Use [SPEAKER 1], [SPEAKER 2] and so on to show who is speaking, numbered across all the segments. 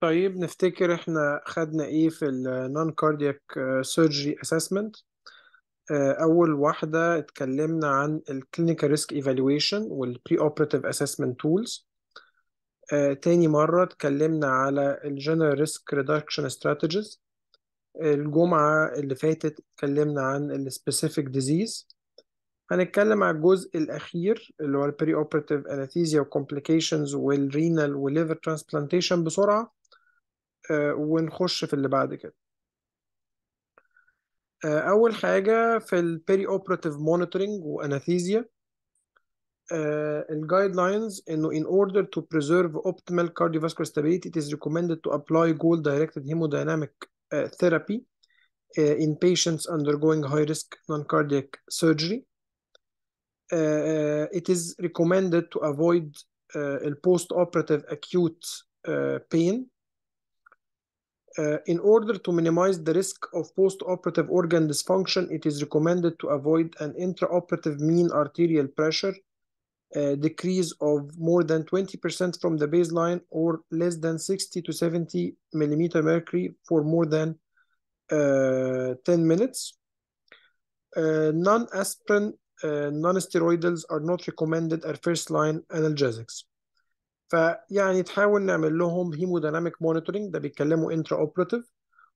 [SPEAKER 1] طيب نفتكر احنا خدنا ايه في الـ Non-Cardiac Surgery Assessment اول واحدة اتكلمنا عن الـ Clinical Risk Evaluation والـ preoperative Assessment Tools تاني مرة اتكلمنا على الـ General Risk Reduction Strategies الجمعة اللي فاتت اتكلمنا عن الـ Specific Disease هنتكلم على الجزء الأخير اللي هو الـ pre Anesthesia Complications والـ Renal والـ Liver Transplantation بسرعة ونخش في اللي بعد كده اول حاجه في الـ Perioperative Monitoring و Anesthesia لاينز انه in order to preserve optimal cardiovascular stability it is recommended to apply goal directed hemodynamic uh, therapy uh, in patients undergoing high risk non cardiac surgery uh, it is recommended to avoid uh, post operative acute uh, pain Uh, in order to minimize the risk of postoperative organ dysfunction, it is recommended to avoid an intraoperative mean arterial pressure uh, decrease of more than 20% from the baseline or less than 60 to 70 millimeter mercury for more than uh, 10 minutes. Uh, non-aspirin, uh, non-steroidals are not recommended as first-line analgesics. فيعني تحاول نعمل لهم هيموديناميك مونيتورنج ده بيتكلموا انترا اوبراتيف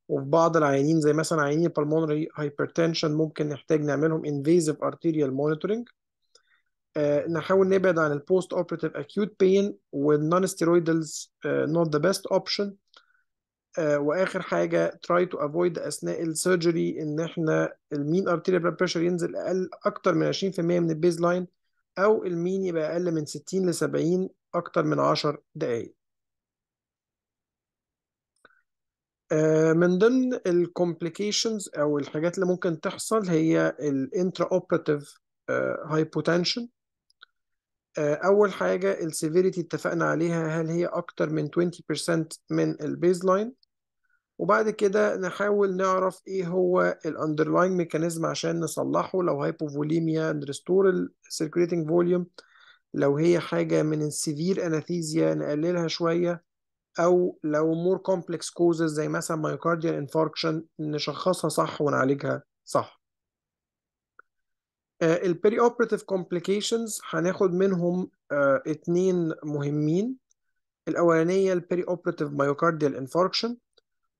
[SPEAKER 1] وفي بعض العيانين زي مثلا عيانين بالمونري هايبرتنشن ممكن نحتاج نعملهم انفيزيف ارتيريال مونيتورنج نحاول نبعد عن البوست اوبراتيف اكيوت بين والنون ستيرويدالز نوت ذا بيست اوبشن واخر حاجه تراي تو افويد اثناء السيرجري ان احنا المين ارتيريال بلاد بريشر ينزل اقل اكتر من 20% من البيز لاين او المين يبقى اقل من 60 ل 70 أكتر من عشر دقايق آه، من ضمن الكومبليكيشنز أو الحاجات اللي ممكن تحصل هي الانترا اوبراتيف هايبوتنشن أول حاجة السيفيريتي اتفقنا عليها هل هي أكتر من 20% من البيز لاين وبعد كده نحاول نعرف ايه هو الاندرلاين ميكانيزم عشان نصلحه لو هايبوفوليميا الـ السيركوليتنج فوليوم لو هي حاجة من السيفير اناثيزيا نقللها شوية او لو مور كومبلكس كوزز زي مثلا مايوكارديال انفاركشن نشخصها صح ونعالجها صح البري اوبريتيف كومبليكيشنز هناخد منهم آه، اتنين مهمين الاولانيه البري اوبريتيف مايوكارديال انفاركشن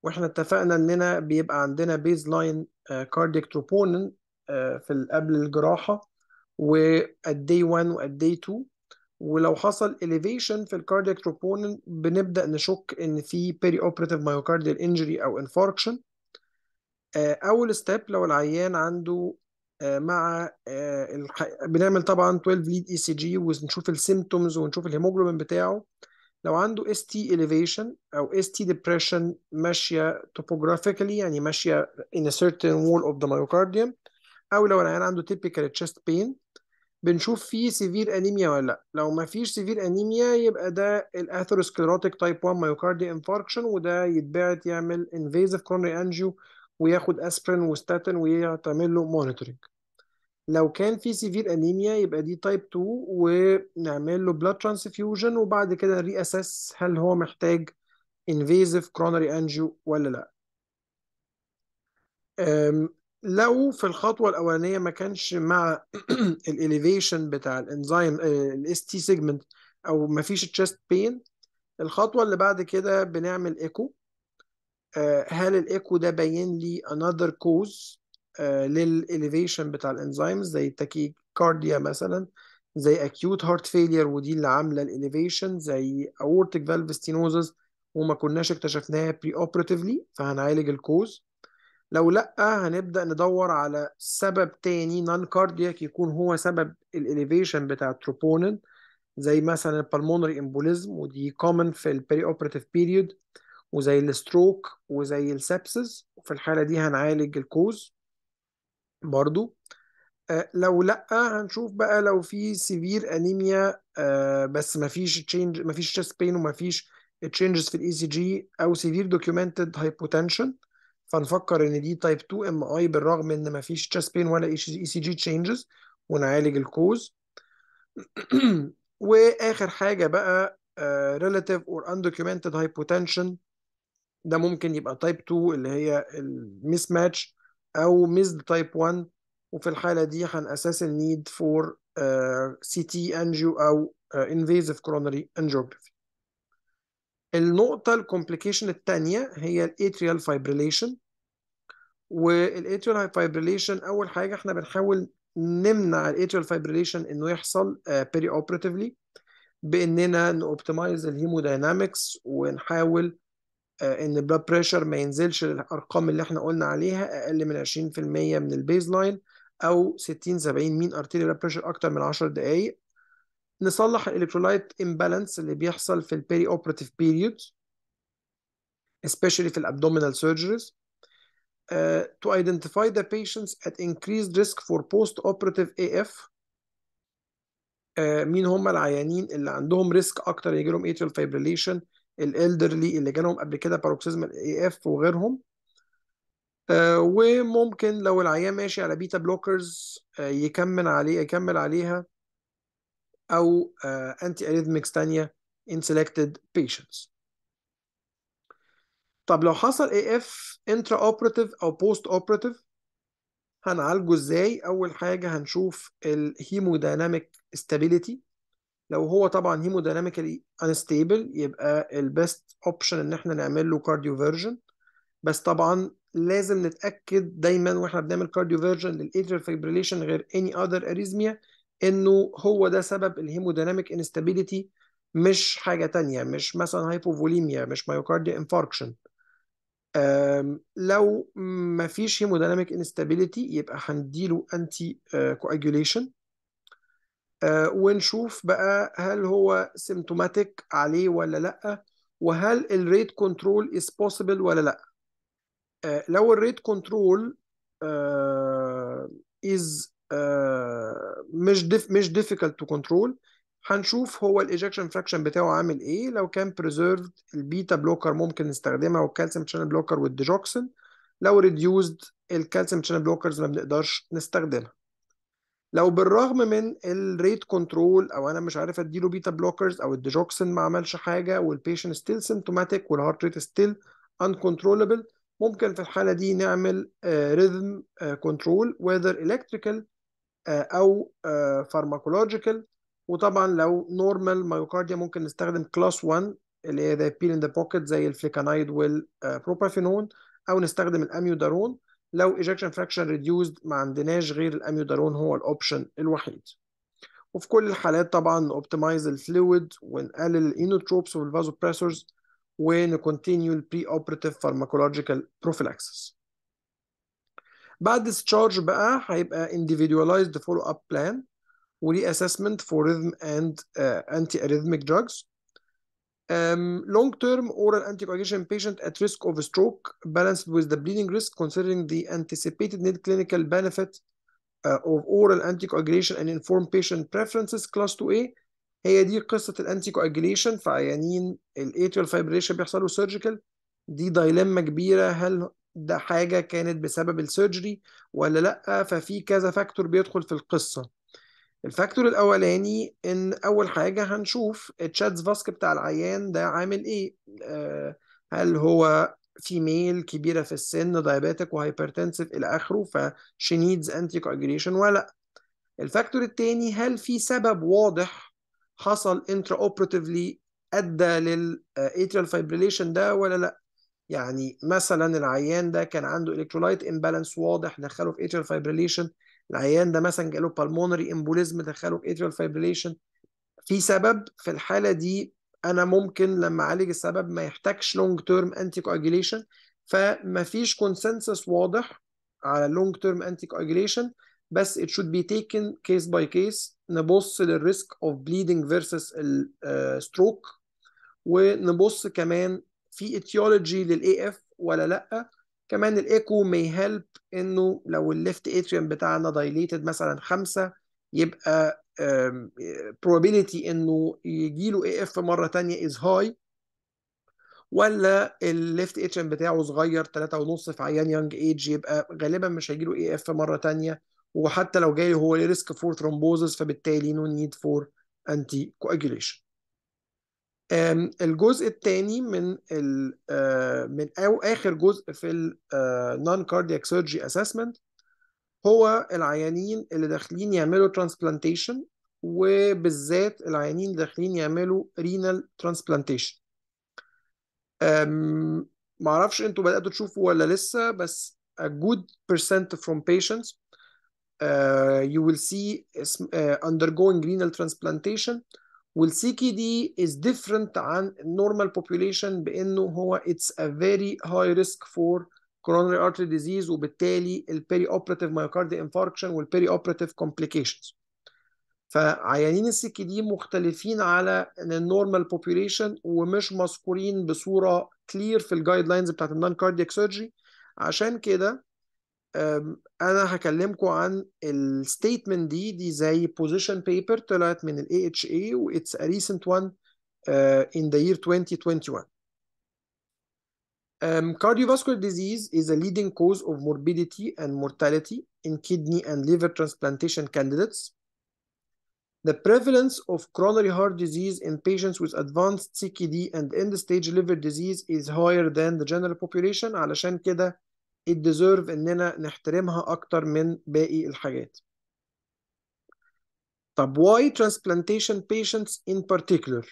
[SPEAKER 1] واحنا اتفقنا اننا بيبقى عندنا بيز لاين كاردييك تروبونين في قبل الجراحه والدي 1 والدي 2 ولو حصل elevation في الكاردياك troponin بنبدا نشك ان في perioperative myocardial injury او infarction آه، اول ستيب لو العيان عنده آه، مع آه، الح... بنعمل طبعا 12 ليد اي سي جي ونشوف السيمتومز ونشوف الهيموجلوبين بتاعه لو عنده اس تي elevation او اس تي depression ماشيه topographically يعني ماشيه in a certain wall of the myocardium او لو العيان عنده typical chest pain بنشوف فيه سيفير انيميا ولا لا لو ما فيش سيفير انيميا يبقى ده الاثيروسكليروتيك تايب 1 مايوكاردي انفاركشن وده يتبعت يعمل انفيزيف كورنري انجيو وياخد اسبرين وستاتين ويعمل له مونيتورنج لو كان في سيفير انيميا يبقى دي تايب 2 ونعمل له بلاد ترانسفيوجن وبعد كده ري اسس هل هو محتاج انفيزيف كورنري انجيو ولا لا لو في الخطوه الاولانيه ما كانش مع الاليفيشن بتاع الانزيم الاس تي سيجمنت او ما فيش تشيست بين الخطوه اللي بعد كده بنعمل ايكو آه، هل الايكو ده باين لي another cause آه، للاليفيشن بتاع الإنزيم زي تاكي كارديا مثلا زي acute heart failure ودي اللي عامله الاليفيشن زي aortic valve stenosis وما كناش اكتشفناها preoperatively فهنعالج الكوز لو لا هنبدا ندور على سبب تاني نون كاردياك يكون هو سبب الاليفيشن بتاع التروبونين زي مثلا البلمونري امبوليزم ودي كومن في البري اوبريتيف بيريود وزي الستروك وزي السبسس وفي الحاله دي هنعالج الكوز برضو آه، لو لا هنشوف بقى لو في سيفير انيميا آه، بس ما فيش تشينج ما فيش تشيست بين وما فيش تشينجز في الاي سي e جي او سيفير دوكيومنتد هايبوتنشن فنفكر ان دي تايب 2 ام اي بالرغم ان ما فيش تشيست بين ولا اي سي جي تشينجز ونعالج الكوز واخر حاجه بقى ريليتيف آه، اور undocumented hypotension ده ممكن يبقى تايب 2 اللي هي الميس ماتش او ميزد تايب 1 وفي الحاله دي هنأساس النيد فور سي تي انجيو او انفيزيف كورونري انجيوجرافي النقطة الكومبليكيشن الثانية هي الاتريال فايبريليشن والاتيول فايبريليشن اول حاجه احنا بنحاول نمنع الاتيول فايبريليشن انه يحصل بيري آه، اوبريتيفلي باننا نوبتمايز الهيموداينامكس ونحاول آه، ان البلاد بريشر ما ينزلش للارقام اللي احنا قلنا عليها اقل من 20% من البيز لاين او 60 70 مين ارتيري بلاد بريشر اكتر من 10 دقائق نصلح الالكترولايت امبالانس اللي بيحصل في البيري اوبريتيف بيريود especially في الابدومينال سيرجريز uh, to identify the patients at increased risk for post-operative AF uh, مين هم العيانين اللي عندهم ريسك اكتر يجي لهم atrial fibrillation الالدرلي اللي جالهم قبل كده paroxysmal AF اف وغيرهم uh, وممكن لو العيان ماشي على بيتا بلوكرز uh، يكمل عليه يكمل عليها او انتي uh، اريثمكس تانية in selected patients طب لو حصل اي اف انترا اوبراتيف او بوست اوبراتيف هنعالجه ازاي اول حاجه هنشوف الهيمودايناميك ستابيليتي لو هو طبعا هيمودايناميكالي انستابل يبقى البيست اوبشن ان احنا نعمل له كارديو فيرجن بس طبعا لازم نتاكد دايما واحنا بنعمل كارديو فيرجن للاتريال فيبريليشن غير اني اذر اريزميا انه هو ده سبب الهيمودايناميك انستابيليتي مش حاجه تانية مش مثلا هايبوفوليميا مش مايوكارديا انفاركشن لو ما فيش هيموديناميك انستابيليتي يبقى هنديله انتي آه، كواجوليشن ونشوف بقى هل هو سيمتوماتيك عليه ولا لا وهل الريت كنترول از بوسيبل ولا لا آه، لو الريت كنترول از مش مش ديفيكالت تو كنترول هنشوف هو الايجكشن فراكشن بتاعه عامل ايه لو كان بريزيرفد البيتا بلوكر ممكن نستخدمها والكالسيوم شانل بلوكر والديجوكسين لو ريديوزد الكالسيوم شانل بلوكرز ما بنقدرش نستخدمها لو بالرغم من الريت كنترول او انا مش عارف اديله بيتا بلوكرز او الديجوكسين ما عملش حاجه والبيشنت ستيل سيمتوماتيك والهارت ريت ستيل uncontrollable ممكن في الحاله دي نعمل ريذم كنترول ويذر electrical آه، او فارماكولوجيكال آه، وطبعا لو نورمال مايوكارديا ممكن نستخدم كلاس 1 اللي هي ذا بيل ان ذا بوكيت زي الفليكانايد والبروبافينون او نستخدم الاميودارون لو ايجكشن فراكشن ريديوزد ما عندناش غير الاميودارون هو الاوبشن الوحيد وفي كل الحالات طبعا نوبتمايز الفلويد ونقلل الانوتروبس والفازوبريسورز ونكونتينيو البري اوبراتيف فارماكولوجيكال بروفيلاكسس بعد discharge بقى هيبقى individualized follow up plan وليه اسسمنت for rhythm and انتي anti دراجز drugs Um, long-term oral anticoagulation patient at risk of stroke balanced with the bleeding risk considering the anticipated net clinical benefit uh, of oral anticoagulation and informed patient preferences class 2A هي دي قصة الانتيكواجيليشن في عيانين الاتريال فايبريشن بيحصلوا له سيرجيكال دي دايلما كبيرة هل ده حاجة كانت بسبب السيرجري ولا لأ ففي كذا فاكتور بيدخل في القصة الفاكتور الاولاني ان اول حاجه هنشوف التشاتس فاسك بتاع العيان ده عامل ايه آه هل هو فيميل كبيره في السن دايابيتك وهايبرتنسيف الى اخره فشي نيدز انتي كواجريشن ولا الفاكتور الثاني هل في سبب واضح حصل انترا اوبراتيفلي ادى للاتريال آه، فايبريليشن ده ولا لا يعني مثلا العيان ده كان عنده الكترولايت امبالانس واضح دخله في اتريال فايبريليشن العيان ده مثلا جاله بالمونري امبوليزم دخله اتريال فايبريليشن في سبب في الحاله دي انا ممكن لما اعالج السبب ما يحتاجش لونج تيرم انتي كواجيليشن فمفيش كونسنسس واضح على لونج تيرم انتي كواجيليشن بس it should be taken case by case نبص للريسك اوف بليدنج فيرسس الستروك ونبص كمان في ايتيولوجي للاي اف ولا لا كمان الايكو مي هيلب انه لو الليفت اتريوم بتاعنا دايليتد مثلا خمسة يبقى probability انه يجيله اي اف مره ثانيه از هاي ولا الليفت اتريوم بتاعه صغير 3.5 في عيان يانج ايج يبقى غالبا مش هيجيله اي اف مره ثانيه وحتى لو جاي هو ريسك فور ثرومبوزس فبالتالي نو نيد فور انتي كواجيليشن الجزء الثاني من ال من او اخر جزء في النون كاردياك سيرجي اسسمنت هو العيانين اللي داخلين يعملوا ترانسبلانتيشن وبالذات العيانين اللي داخلين يعملوا رينال ترانسبلانتيشن معرفش انتوا بداتوا تشوفوا ولا لسه بس a good percent from patients uh, you will see uh, undergoing renal transplantation والسي كي دي از ديفرنت عن النورمال population بانه هو اتس ا فيري هاي ريسك فور كورونري ارتري ديزيز وبالتالي البيري اوبريتيف مايوكاردي انفاركشن والبيري اوبريتيف كومبليكيشنز فعيانين السي كي دي مختلفين على النورمال population ومش مذكورين بصوره كلير في الجايد لاينز بتاعت النون كاردياك سيرجري عشان كده انا هكلمكم عن الستيتمنت دي دي زي بوزيشن بيبر طلعت من الاي اتش اي واتس ا ريسنت وان ان ذا يير 2021 cardiovascular disease is a leading cause of morbidity and mortality in kidney and liver transplantation candidates. The prevalence of coronary heart disease in patients with advanced CKD and end-stage liver disease is higher than the general population علشان كده الديزيرف اننا نحترمها اكتر من باقي الحاجات طب why transplantation patients in particular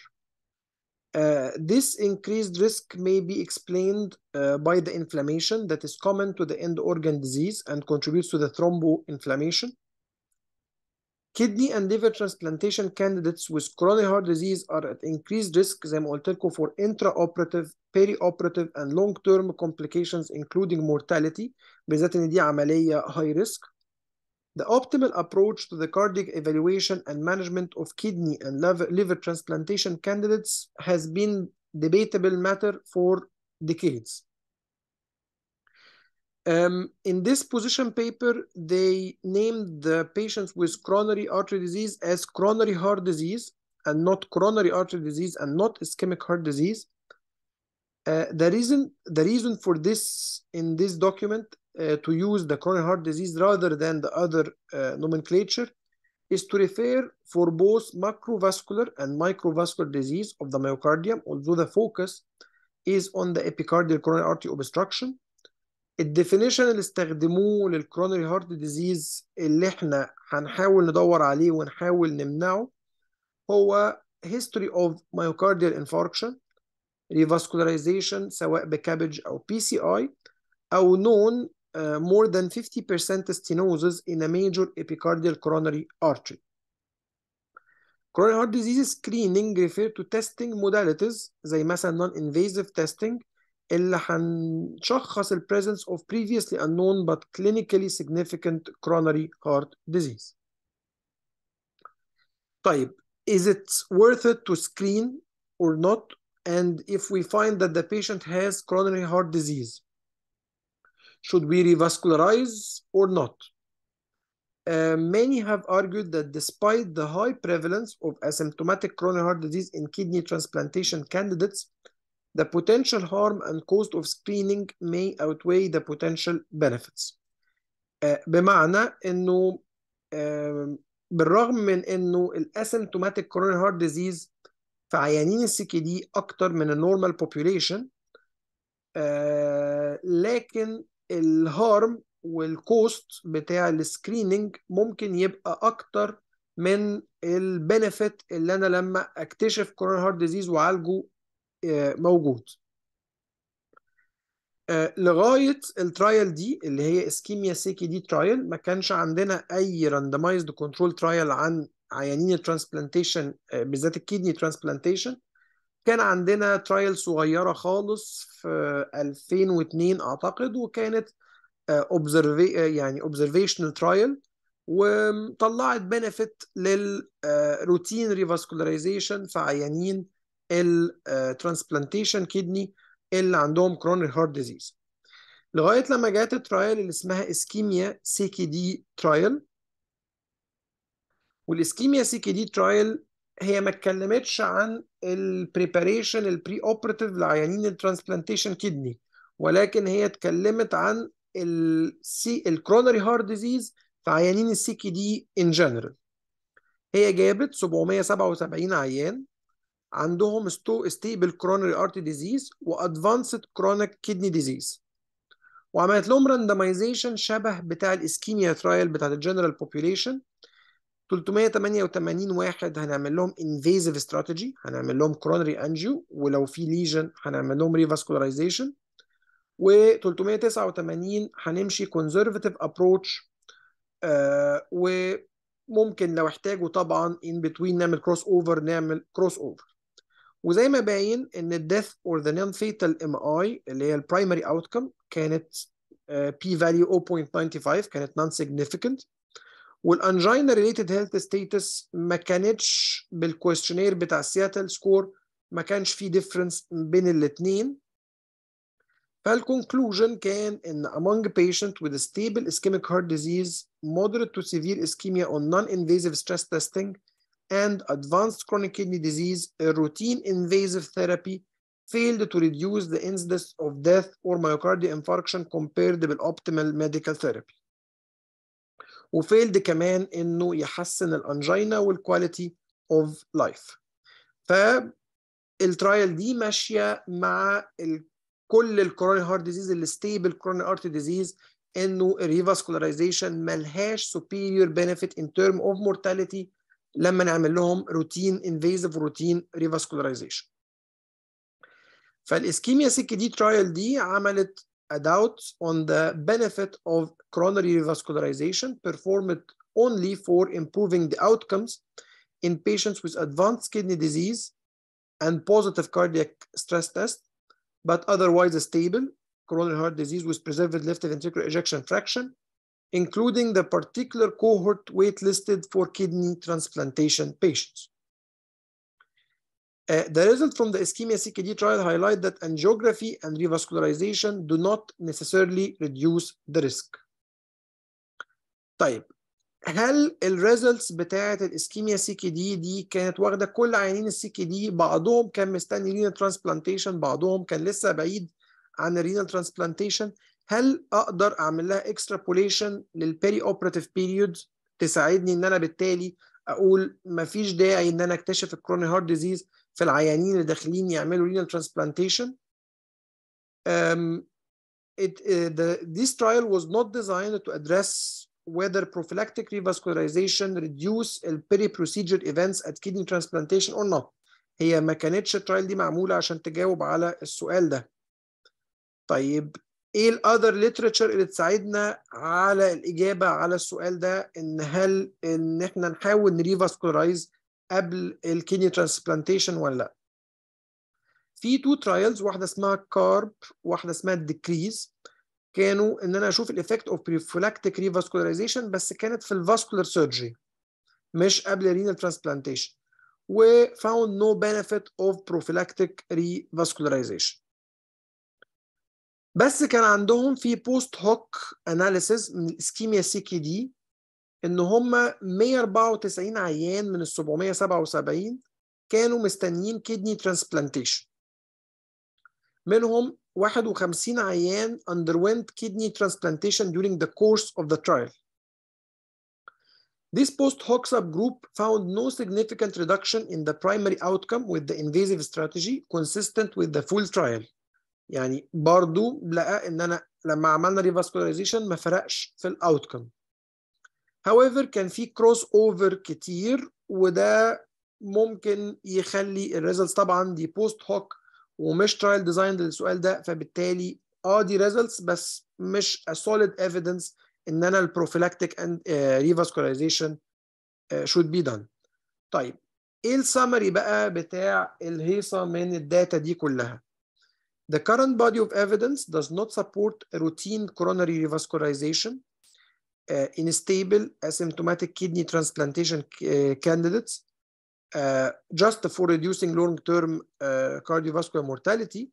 [SPEAKER 1] Uh, this increased risk may be explained uh, by the inflammation that is common to the end organ disease and contributes to the thromboinflammation. kidney and liver transplantation candidates with coronary heart disease are at increased risk زي ما قلت لكم for intraoperative, perioperative and long-term complications including mortality بالذات ان دي عملية high risk. The optimal approach to the cardiac evaluation and management of kidney and liver transplantation candidates has been debatable matter for decades. Um, in this position paper, they named the patients with coronary artery disease as coronary heart disease and not coronary artery disease and not ischemic heart disease. Uh, the reason the reason for this in this document uh, to use the coronary heart disease rather than the other uh, nomenclature is to refer for both macrovascular and microvascular disease of the myocardium, although the focus is on the epicardial coronary artery obstruction الديفينيشن اللي استخدموه للكرونري هارت ديزيز اللي احنا هنحاول ندور عليه ونحاول نمنعه هو history of myocardial infarction revascularization سواء بكابج او بي سي اي او known uh, more than 50% stenosis in a major epicardial coronary artery. Coronary heart disease screening refer to testing modalities زي مثلا non-invasive testing اللي هنشخص ال presence of previously unknown but clinically significant coronary heart disease. طيب is it worth it to screen or not and if we find that the patient has coronary heart disease should we revascularize or not? Uh, many have argued that despite the high prevalence of asymptomatic coronary heart disease in kidney transplantation candidates, the potential harm and cost of screening may outweigh the potential benefits آه، بمعنى انه بالرغم من انه الاسيمتوماتيك coronary هارت ديزيز في عيانين السي كي دي اكتر من النورمال بوبيوليشن آه، لكن الهارم والكوست بتاع السكريننج ممكن يبقى اكتر من البنفيت اللي انا لما اكتشف كورونا هارت ديزيز وعالجه آه، موجود آه، لغايه الترايل دي اللي هي اسكيميا سيكي دي ترايل ما كانش عندنا اي راندمايزد كنترول ترايل عن عيانين الترانسبلانتيشن آه، بالذات الكيدني ترانسبلانتيشن كان عندنا ترايل صغيره خالص في 2002 اعتقد وكانت اوبزرفي يعني اوبزرفيشنال ترايل وطلعت بنفيت للروتين ريفاسكولاريزيشن في عيانين الترانسبلانتيشن آه، كدني اللي عندهم كرونيك هارت ديزيز لغايه لما جت الترايل اللي اسمها اسكيميا سي كي دي ترايل والاسكيميا سي كي دي ترايل هي ما اتكلمتش عن البريباريشن البري اوبراتيف لعيانين الترانسبلانتيشن كدني ولكن هي اتكلمت عن السي الكرونري هارت ديزيز في عيانين السي كي دي ان جنرال هي جابت 777 عيان عندهم ستو ستيبل كرونري ارتي ديزيز وادفانسد كرونيك كيدني ديزيز وعملت لهم راندمايزيشن شبه بتاع الاسكيميا ترايل بتاع الجنرال بوبيوليشن 388 واحد هنعمل لهم انفيزيف استراتيجي هنعمل لهم كرونري انجيو ولو في ليجن هنعمل لهم ريفاسكولاريزيشن و 389 هنمشي كونزرفاتيف ابروتش آه، وممكن لو احتاجوا طبعا ان بتوين نعمل كروس اوفر نعمل كروس اوفر وزي ما باين ان الديث اور ذا نون non ام اي اللي هي البرايمري اوتكم كانت بي فاليو 0.95 كانت نون سيجنيفيكانت والانجينا ريليتد هيلث ستيتس ما كانتش بالكويشنير بتاع سياتل سكور ما كانش في ديفرنس بين الاثنين فالكونكلوجن كان ان among patient with a stable ischemic heart disease moderate to severe ischemia on non-invasive stress testing and advanced chronic kidney disease, a routine invasive therapy failed to reduce the incidence of death or myocardial infarction compared with optimal medical therapy. وفيلد كمان انه يحسن الانجينا والكواليتي life. لايف. فالترايل دي ماشيه مع كل الكوروني هارت ديزيز الستيبل كوروني ارت ديزيز انه الريفاسكولاريزيشن ملهاش superior benefit in term of mortality لما نعمل لهم روتين انفيزيف روتين ريفاسكولارايزيشن فالاسكيميا سك دي ترايل دي عملت doubts on the benefit of coronary revascularization performed only for improving the outcomes in patients with advanced kidney disease and positive cardiac stress test, but otherwise a stable coronary heart disease with preserved left ventricular ejection fraction including the particular cohort waitlisted for kidney transplantation patients. Uh, the results from the ischemia CKD trial highlight that angiography and revascularization do not necessarily reduce the risk. طيب هل الريزلتس بتاعه الاسكيميا سي كي دي دي كانت واخده كل عينين السي كي دي بعضهم كان مستني رينال ترانسبلانتيشن بعضهم كان لسه بعيد عن الرينال ترانسبلانتيشن هل اقدر اعمل لها اكسترابوليشن للبيري اوبراتيف بيريود تساعدني ان انا بالتالي اقول مفيش داعي ان انا اكتشف الكروني هارت ديزيز في العيانين اللي داخلين يعملوا رينال ترانسبلانتيشن it, uh, the, this trial was not designed to address whether prophylactic revascularization reduce the peri-procedure events at kidney transplantation or not. هي ما كانتش الترايل دي معمولة عشان تجاوب على السؤال ده. طيب ايه الاذر ليترشر اللي تساعدنا على الاجابه على السؤال ده ان هل ان احنا نحاول نريفاسكولايز قبل الكيني ترانسبلانتيشن ولا لا في تو ترايلز واحده اسمها كارب واحده اسمها ديكريز كانوا ان انا اشوف الايفكت اوف بريفولاكتيك ريفاسكولارايزيشن بس كانت في الفاسكولار سيرجري مش قبل رينال ترانسبلانتيشن وفاوند نو بنفيت اوف بروفيلاكتيك ريفاسكولارايزيشن بس كان عندهم في بوست هوك اناليسيز من اسكيميا سي كي دي ان هم 194 عيان من ال 777 كانوا مستنيين كيدني ترانسبلانتيشن منهم 51 عيان underwent kidney transplantation during the course of the trial. This post hoc subgroup found no significant reduction in the primary outcome with the invasive strategy consistent with the full trial. يعني برضو لقى ان انا لما عملنا ريفاسكولاريزيشن ما فرقش في الاوتكم however كان في كروس اوفر كتير وده ممكن يخلي الريزلتس طبعا دي بوست هوك ومش ترايل ديزاين للسؤال ده فبالتالي اه دي ريزلتس بس مش a solid evidence ان انا البروفيلاكتيك اند ريفاسكولاريزيشن شود بي دان طيب ايه السمري بقى بتاع الهيصه من الداتا دي كلها The current body of evidence does not support a routine coronary revascularization uh, in stable asymptomatic kidney transplantation uh, candidates uh, just for reducing long-term uh, cardiovascular mortality.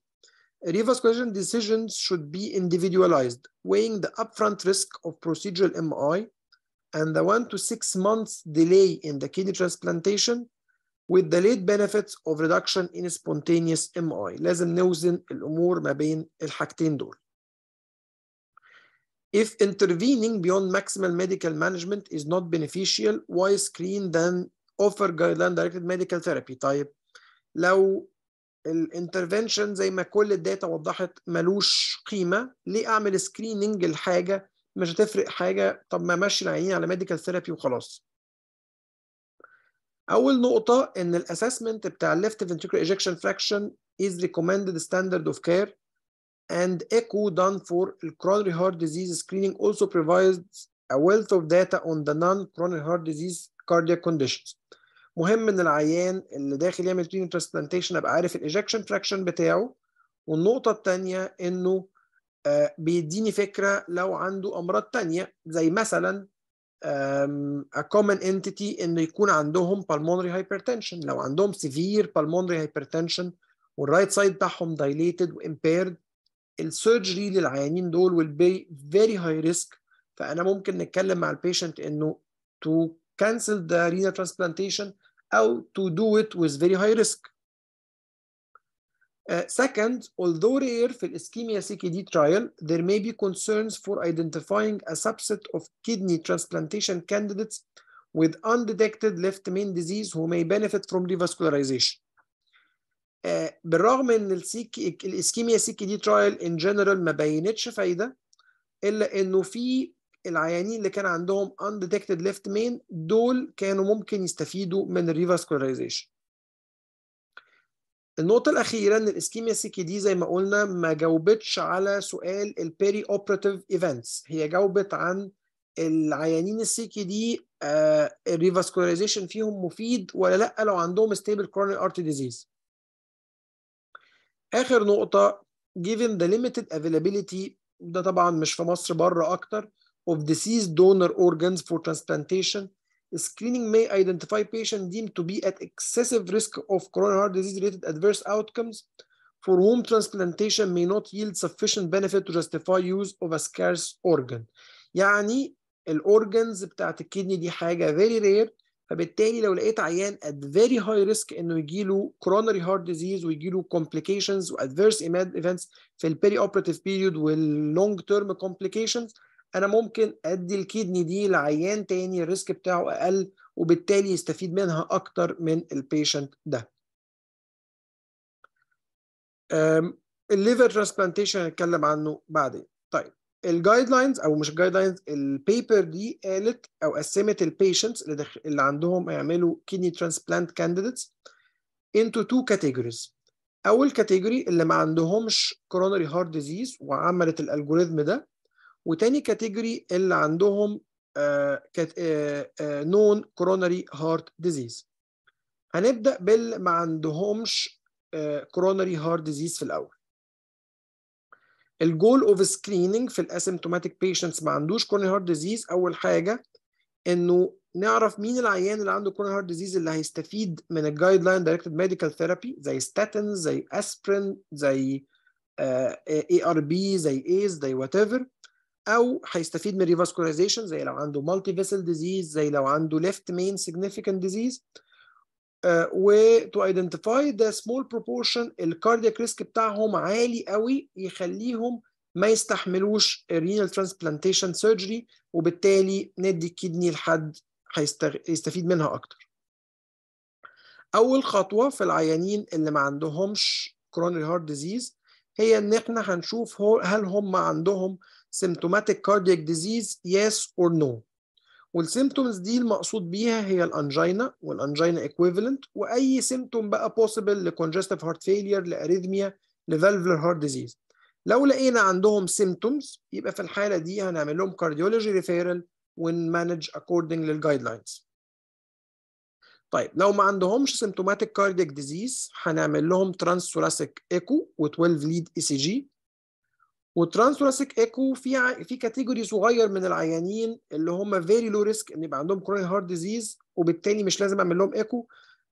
[SPEAKER 1] Revascularization decisions should be individualized, weighing the upfront risk of procedural MI and the one to six months delay in the kidney transplantation with the late benefits of reduction in spontaneous MI لازم نوزن الأمور ما بين الحاجتين دول If intervening beyond maximal medical management is not beneficial, why screen then offer guideline directed medical therapy طيب لو الانترفنشن زي ما كل الداتا وضحت ملوش قيمه ليه اعمل screening لحاجه مش هتفرق حاجه طب ما امشي العينين على medical therapy وخلاص اول نقطه ان الاسسمنت بتاع left ventricular ejection fraction is recommended standard of care and echo done for coronary heart disease screening also provides a wealth of data on the non-coronary heart disease cardiac conditions. مهم ان العيان اللي داخل يعمل رينو ترانسبلانتيشن ابقى عارف الايجكشن fraction بتاعه والنقطه الثانيه انه بيديني فكره لو عنده امراض تانية زي مثلا a common entity انه يكون عندهم pulmonary hypertension لو عندهم severe pulmonary hypertension والرايت سايد بتاعهم dilated وimpaired السيرجري للعيانين دول will be very high risk فانا ممكن نتكلم مع البيشنت انه to cancel the renal transplantation او to do it with very high risk Uh, second, although rare for ischemia CKD trial, there may be concerns for identifying a subset of kidney transplantation candidates with undetected left main disease who may benefit from revascularization. Uh, بالرغم ان الاسكيميا سي كي دي ترايل ان جنرال ما بينتش فايده الا انه في العيانين اللي كان عندهم undetected left main دول كانوا ممكن يستفيدوا من revascularization. النقطة الأخيرة إن الإسكيميا كي دي زي ما قلنا ما جاوبتش على سؤال البيري أوبريتيف إيفنتس هي جاوبت عن العيانين كي دي الريفاسكولاريزيشن فيهم مفيد ولا لأ لو عندهم ستيبل كورونري أرتي ديزيز آخر نقطة given the limited availability ده طبعا مش في مصر بره أكتر of deceased donor organs for transplantation screening may identify patients deemed to be at excessive risk of coronary heart disease-related adverse outcomes for whom transplantation may not yield sufficient benefit to justify use of a scarce organ. يعني الاورجنز بتاعت kidney دي حاجة very rare فبالتالي لو لقيت عيان at very high risk انه يجيله coronary heart disease ويجيله complications و adverse events في ال operative period وال long term complications انا ممكن ادي الكدني دي لعيان تاني الريسك بتاعه اقل وبالتالي يستفيد منها اكتر من البيشنت ده الليفر ترانسبلانتيشن هنتكلم عنه بعدين طيب الجايد لاينز او مش الجايد لاينز البيبر دي قالت او قسمت البيشنتس اللي, دخ... اللي عندهم يعملوا كيدني ترانسبلانت كانديديتس انتو تو كاتيجوريز اول كاتيجوري اللي ما عندهمش كورونري هارت ديزيز وعملت الالجوريزم ده وتاني كاتيجوري اللي عندهم نون كورونري هارت ديزيز هنبدا باللي ما عندهمش كورونري هارت ديزيز في الاول الجول اوف سكريننج في الاسيمتوماتيك بيشنتس ما عندوش كورونري هارت ديزيز اول حاجه انه نعرف مين العيان اللي عنده كورونري هارت ديزيز اللي هيستفيد من الجايد لاين دايركتد ميديكال ثيرابي زي ستاتنز زي اسبرين زي اي ار بي زي ايز زي وات ايفر او هيستفيد من ريفاسكولايزيشن زي لو عنده مالتي فيسل ديزيز زي لو عنده ليفت مين سيجنيفيكانت ديزيز و تو ايدنتيفاي ذا سمول بروبورشن الكاردياك ريسك بتاعهم عالي قوي يخليهم ما يستحملوش رينال ترانسبلانتيشن سيرجري وبالتالي ندي الكيدني لحد هيستفيد منها اكتر اول خطوه في العيانين اللي ما عندهمش كرونري هارت ديزيز هي ان احنا هنشوف هل هم عندهم symptomatic cardiac disease yes or no والسيمتومز دي المقصود بيها هي الانجينا والانجينا equivalent واي سيمتوم بقى possible لcongestive heart failure لاريثميا لvalvular heart disease لو لقينا عندهم سيمتومز يبقى في الحاله دي هنعمل لهم كارديولوجي ريفيرال ونمانج اكوردنج للجايد لاينز طيب لو ما عندهمش symptomatic cardiac disease هنعمل لهم transthoracic echo و12 lead ECG والترانثوراسيك ايكو في في كاتيجوري صغير من العيانين اللي هم فيري لو ريسك ان يبقى عندهم كرونيك هارت ديزيز وبالتالي مش لازم اعمل لهم ايكو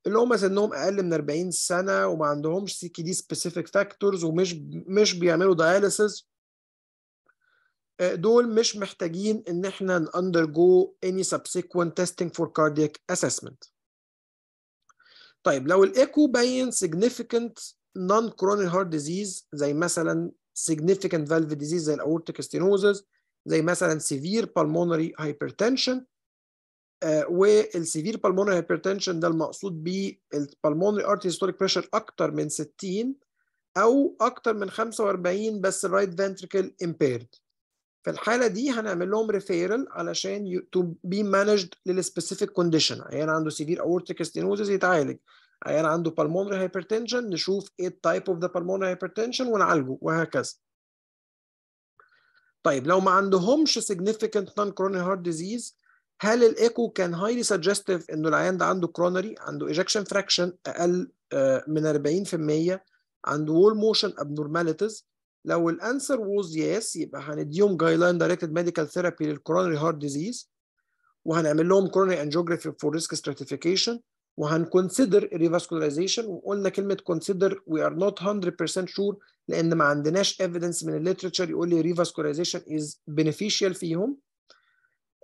[SPEAKER 1] اللي هم سنهم اقل من 40 سنه وما عندهمش سي كي دي سبيسيفيك فاكتورز ومش مش بيعملوا داياليسيس آه، دول مش محتاجين ان احنا ناندرجو اني subsequent testing for cardiac assessment طيب لو الايكو باين significant non coronary heart disease زي مثلا significant valve disease زي الأورتيك stenosis زي مثلا severe pulmonary hypertension وال severe pulmonary hypertension ده المقصود بيه pulmonary artery systolic pressure اكتر من 60 او اكتر من 45 بس right ventricle impaired في الحالة دي هنعمل لهم referral علشان to be managed للسبيسيفيك كونديشن يعني عنده سيفير اورتيك ستينوزز يتعالج عيان عنده pulmonary hypertension نشوف ايه التايب اوف ذا pulmonary hypertension ونعالجه وهكذا طيب لو ما عندهمش significant non coronary heart disease هل الايكو كان highly suggestive انه العيان ده عنده coronary عنده ejection fraction اقل آه، من 40% عنده wall motion abnormalities لو الانسر ووز يس يبقى هنديهم جايد لاين دايركتد ميديكال ثيرابي للكورونري هارت ديزيز وهنعمل لهم coronary انجيوجرافي فور ريسك ستراتيفيكيشن وهنconsider revascularization وقلنا كلمه consider we are not 100% sure لان ما عندناش evidence من الليترشر يقول لي revascularization is beneficial فيهم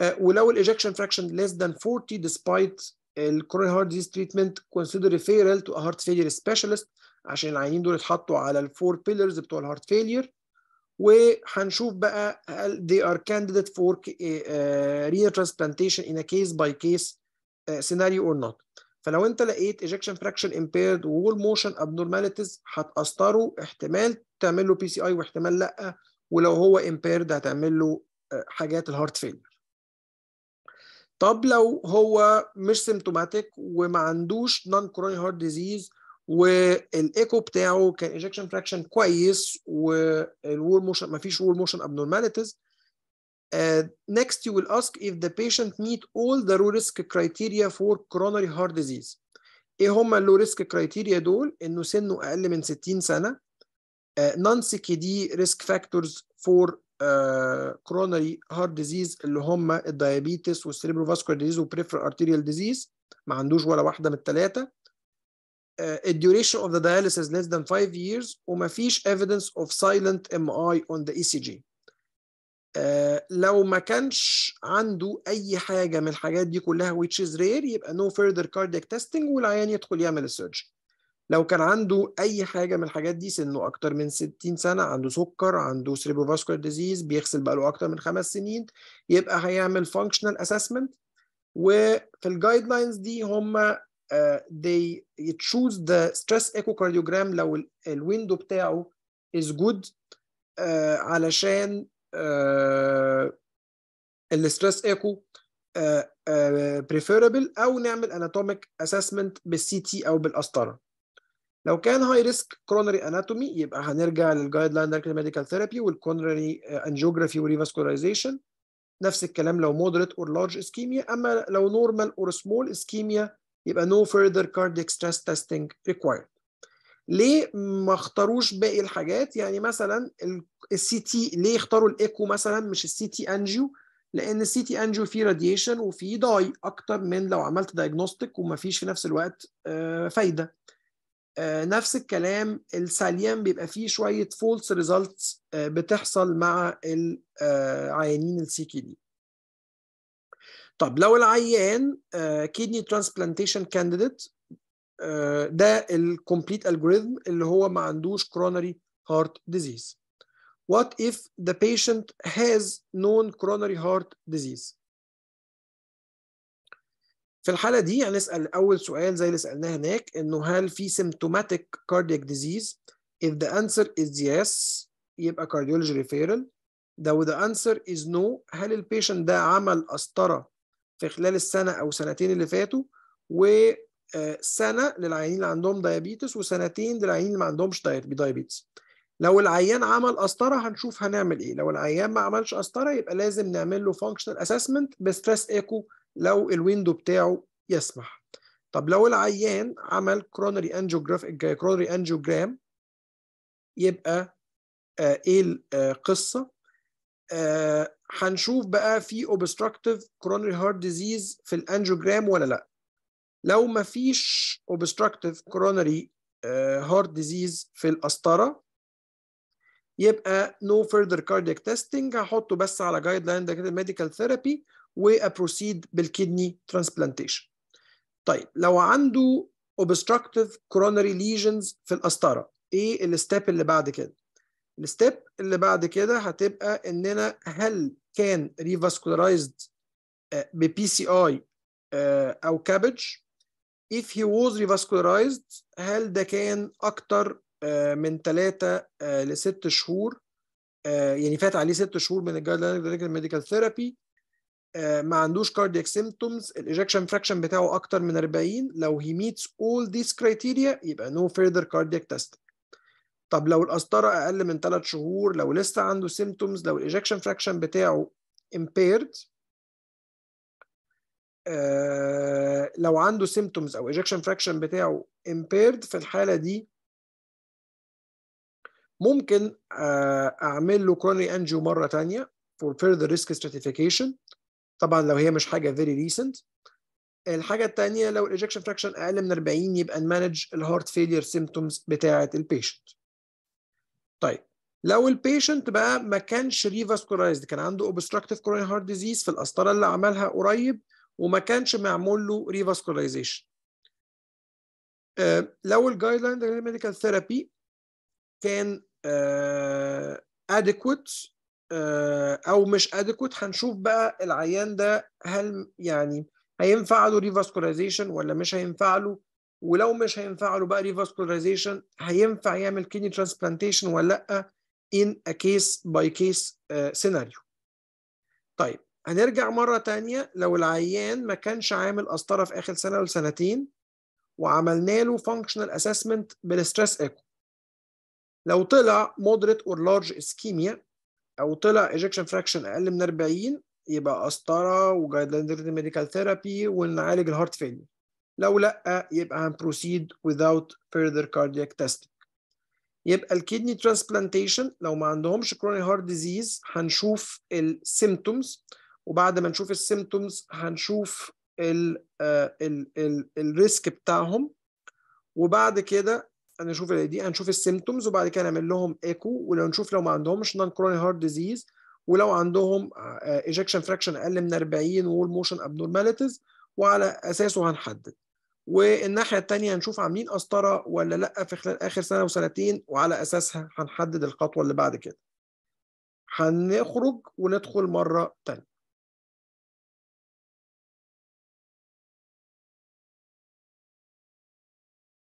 [SPEAKER 1] uh, ولو الاجكشن fraction less than 40 despite الكوروني هارت ديز تريتمنت consider referral to a heart failure specialist عشان العيانين دول اتحطوا على الفور بيلرز بتوع الهارت فيلير وهنشوف بقى هل they are candidate for renal transplantation in a case by case scenario or not فلو انت لقيت ejection fraction impaired وول موشن abnormalities هتأثره احتمال تعمل له بي سي اي واحتمال لا ولو هو impaired هتعمل له آه، حاجات الهارت فيلر طب لو هو مش سيمتوماتيك وما عندوش نون كروني هارت ديزيز والايكو بتاعه كان ejection fraction كويس والوول موشن ما فيش وول موشن abnormalities Uh, next, you will ask if the patient meet all the low risk criteria for coronary heart disease. ايه هما اللو ريسك كرايتيريا دول؟ انه سنه اقل من 60 سنه نون سي دي ريسك فاكتورز فور كوروناري هارت ديزيز اللي هم الدايابيتس والسيريبرو فاسكولار ديزيز وبريفرال ارتيريال ديزيز ما عندوش ولا واحده من الثلاثه الديوريشن اوف ذا dialysis less than 5 years وما فيش evidence of silent MI on the ECG آه، لو ما كانش عنده اي حاجه من الحاجات دي كلها which is rare يبقى no further cardiac testing والعيان يدخل يعمل السيرجري لو كان عنده اي حاجه من الحاجات دي سنه اكتر من 60 سنه عنده سكر عنده سيريبروفاسكولار ديزيز بيغسل بقاله اكتر من خمس سنين يبقى هيعمل فانكشنال اسسمنت وفي الجايد لاينز دي هم آه، they choose the stress echocardiogram لو الويندو بتاعه is good آه، علشان آه، الستريس ايكو بريفيرابل آه، آه، او نعمل اناتوميك اسسمنت بالسي تي او بالقسطره لو كان هاي ريسك كورونري اناتومي يبقى هنرجع للجايد لاين دايركت ميديكال ثيرابي والكورونري انجيوجرافي وريفاسكولايزيشن نفس الكلام لو مودريت اور لارج اسكيميا اما لو نورمال اور سمول اسكيميا يبقى نو further كاردياك ستريس تيستينج ريكوايرد ليه ما اختاروش باقي الحاجات يعني مثلا السي تي ليه اختاروا الايكو مثلا مش السي تي انجيو لان السي تي انجيو فيه راديشن وفيه داي اكتر من لو عملت دايجنوستيك فيش في نفس الوقت آه، فايده آه، نفس الكلام الساليان بيبقى فيه شويه فولس ريزلتس آه، بتحصل مع العيانين السي كي دي طب لو العيان كيدني ترانسبلانتيشن كانديديت آه، ده الكومبليت الجوريزم اللي هو ما عندوش كرونري هارت ديزيز what if the patient has known coronary heart disease في الحالة دي هنسأل أول سؤال زي اللي سألناه هناك إنه هل في symptomatic cardiac disease if the answer is yes يبقى cardiology referral لو the answer is no هل البيشنت ده عمل قسطرة في خلال السنة أو سنتين اللي فاتوا و آه، سنه للعيانين اللي عندهم دايابيتس وسنتين للعيانين اللي ما عندهمش دايابيتس لو العيان عمل قسطره هنشوف هنعمل ايه لو العيان ما عملش قسطره يبقى لازم نعمل له فانكشنال اسسمنت بستريس ايكو لو الويندو بتاعه يسمح طب لو العيان عمل كرونري انجيوجراف كرونري انجيوجرام يبقى آه ايه القصه آه،, آه هنشوف بقى في اوبستراكتيف كرونري هارت ديزيز في الانجيوجرام ولا لا لو ما فيش obstructive coronary آه، heart disease في القسطره يبقى no further cardiac testing هحطه بس على جايد لاين ميديكال ثيرابي وابروسيد بالكدني ترانسبلانتيشن طيب لو عنده obstructive coronary lesions في القسطره ايه الستيب اللي بعد كده الستيب اللي بعد كده هتبقى اننا هل كان ريفاسكولارايزد ب PCI او كابج if he was revascularized هل ده كان اكتر آه، من 3 ل 6 شهور آه، يعني فات عليه 6 شهور من الجايد لاين ميديكال ثيرابي ما عندوش كاردياك سيمتومز الاجكشن فراكشن بتاعه اكتر من 40 لو هي ميتس اول ذيس كريتيريا يبقى نو فيردر كاردياك تيست طب لو القسطره اقل من 3 شهور لو لسه عنده سيمتومز لو الاجكشن فراكشن بتاعه امبيرد آه، لو عنده سيمتومز او ايجكشن فراكشن بتاعه امبيرد في الحاله دي ممكن آه، اعمل له كورني انجيو مره ثانيه for further risk stratification طبعا لو هي مش حاجه very recent الحاجه الثانيه لو الايجكشن فراكشن اقل من 40 يبقى نمانج الهارت فيلير سيمتومز بتاعه البيشنت طيب لو البيشنت بقى ما كانش ريفاسكولايزد كان عنده اوبستراكتيف كوروني هارت ديزيز في القسطره اللي عملها قريب وما كانش معمول له ريفاسكولايزيشن آه، لو الجايد لاين ميديكال ثيرابي كان اديكويت آه، آه، او مش اديكويت هنشوف بقى العيان ده هل يعني هينفع له ريفاسكولايزيشن ولا مش هينفع له ولو مش هينفع له بقى ريفاسكولايزيشن هينفع يعمل كيني ترانسبلانتيشن ولا لا ان ا كيس باي كيس سيناريو طيب هنرجع مرة تانية لو العيان ما كانش عامل قسطرة في آخر سنة أو سنتين وعملنا له functional assessment بالستريس ايكو لو طلع moderate or large ischemia أو طلع ejection fraction أقل من 40 يبقى قسطرة وجايد لاين ميديكال ثيرابي ونعالج الهارت فيلير لو لا يبقى هنبروسيد without further cardiac testing يبقى الكيدني ترانسبلانتيشن لو ما عندهمش كروني هارت ديزيز هنشوف السيمتومز وبعد ما نشوف السيمتومز هنشوف الريسك آه، بتاعهم وبعد كده هنشوف دي هنشوف السيمتومز وبعد كده نعمل لهم ايكو ولو نشوف لو ما عندهمش نون كروني هارت ديزيز ولو عندهم ايجكشن آه، فراكشن آه، اقل من 40 وول موشن ابنورماليتيز وعلى اساسه هنحدد والناحيه الثانيه هنشوف عاملين قسطره ولا لا في خلال اخر سنه وسنتين وعلى اساسها هنحدد الخطوه اللي بعد كده هنخرج وندخل مره ثانيه